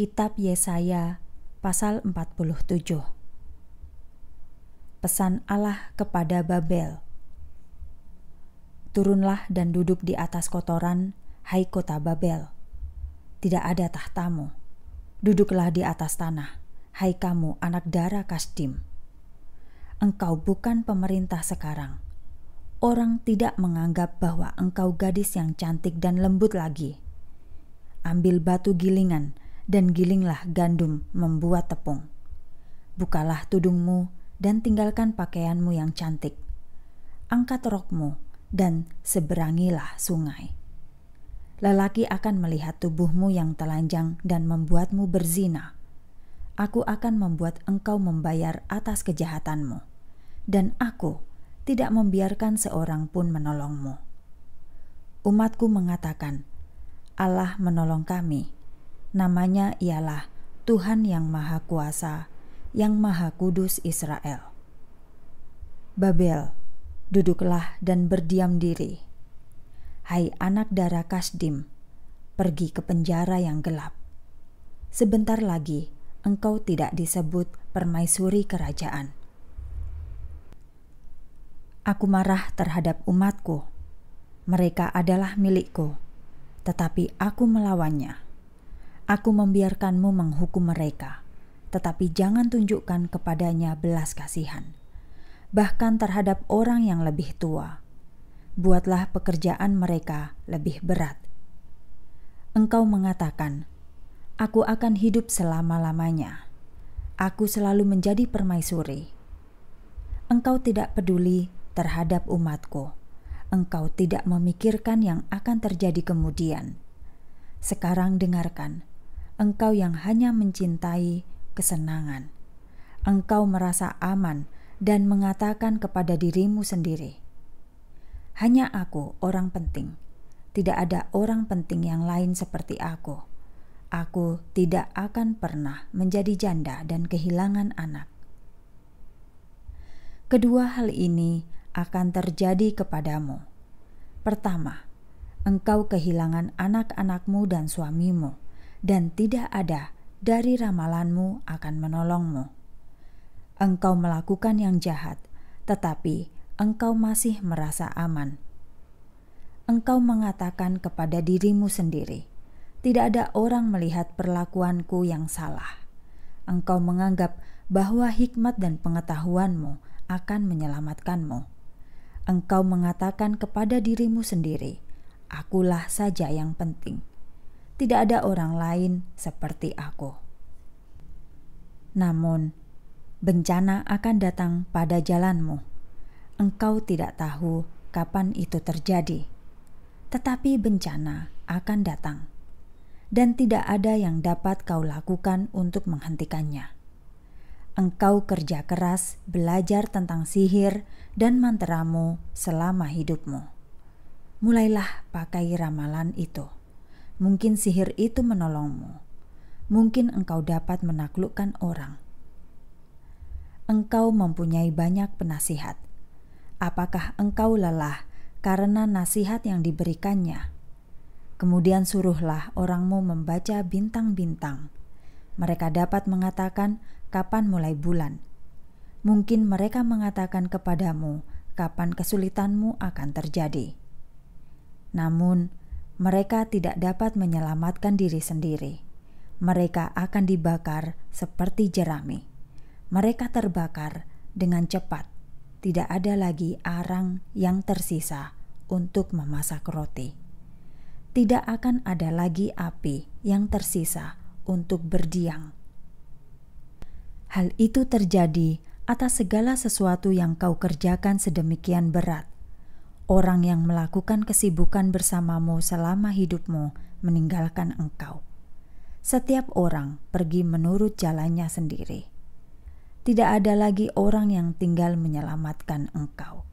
Kitab Yesaya pasal 47 Pesan Allah kepada Babel Turunlah dan duduk di atas kotoran, hai kota Babel. Tidak ada tahtamu. Duduklah di atas tanah, hai kamu anak darah Kastim. Engkau bukan pemerintah sekarang. Orang tidak menganggap bahwa engkau gadis yang cantik dan lembut lagi ambil batu gilingan, dan gilinglah gandum membuat tepung. Bukalah tudungmu dan tinggalkan pakaianmu yang cantik. Angkat rokmu dan seberangilah sungai. Lelaki akan melihat tubuhmu yang telanjang dan membuatmu berzina. Aku akan membuat engkau membayar atas kejahatanmu, dan aku tidak membiarkan seorang pun menolongmu. Umatku mengatakan, "Allah menolong kami." Namanya ialah Tuhan yang Maha Kuasa, yang Maha Kudus Israel. Babel, duduklah dan berdiam diri. Hai anak darah Kasdim, pergi ke penjara yang gelap. Sebentar lagi engkau tidak disebut permaisuri kerajaan. Aku marah terhadap umatku. Mereka adalah milikku, tetapi aku melawannya Aku membiarkanmu menghukum mereka, tetapi jangan tunjukkan kepadanya belas kasihan, bahkan terhadap orang yang lebih tua. Buatlah pekerjaan mereka lebih berat. Engkau mengatakan, "Aku akan hidup selama-lamanya. Aku selalu menjadi permaisuri." Engkau tidak peduli terhadap umatku. Engkau tidak memikirkan yang akan terjadi kemudian. Sekarang dengarkan engkau yang hanya mencintai kesenangan. Engkau merasa aman dan mengatakan kepada dirimu sendiri, "Hanya aku orang penting, tidak ada orang penting yang lain seperti aku. Aku tidak akan pernah menjadi janda dan kehilangan anak." Kedua hal ini akan terjadi kepadamu. Pertama, engkau kehilangan anak-anakmu dan suamimu dan tidak ada dari ramalanmu akan menolongmu. Engkau melakukan yang jahat, tetapi engkau masih merasa aman. Engkau mengatakan kepada dirimu sendiri, "Tidak ada orang melihat perlakuanku yang salah." Engkau menganggap bahwa hikmat dan pengetahuanmu akan menyelamatkanmu. Engkau mengatakan kepada dirimu sendiri, "Akulah saja yang penting." tidak ada orang lain seperti aku. Namun, bencana akan datang pada jalanmu. Engkau tidak tahu kapan itu terjadi, tetapi bencana akan datang, dan tidak ada yang dapat kau lakukan untuk menghentikannya. Engkau kerja keras, belajar tentang sihir dan mantramu selama hidupmu. Mulailah pakai ramalan itu. Mungkin sihir itu menolongmu. Mungkin engkau dapat menaklukkan orang. Engkau mempunyai banyak penasihat. Apakah engkau lelah karena nasihat yang diberikannya? Kemudian suruhlah orangmu membaca bintang-bintang. Mereka dapat mengatakan kapan mulai bulan. Mungkin mereka mengatakan kepadamu kapan kesulitanmu akan terjadi. Namun, mereka tidak dapat menyelamatkan diri sendiri. Mereka akan dibakar seperti jerami. Mereka terbakar dengan cepat. Tidak ada lagi arang yang tersisa untuk memasak roti. Tidak akan ada lagi api yang tersisa untuk berdiam. Hal itu terjadi atas segala sesuatu yang kau kerjakan sedemikian berat orang yang melakukan kesibukan bersamamu selama hidupmu meninggalkan engkau. Setiap orang pergi menurut jalannya sendiri. Tidak ada lagi orang yang tinggal menyelamatkan engkau.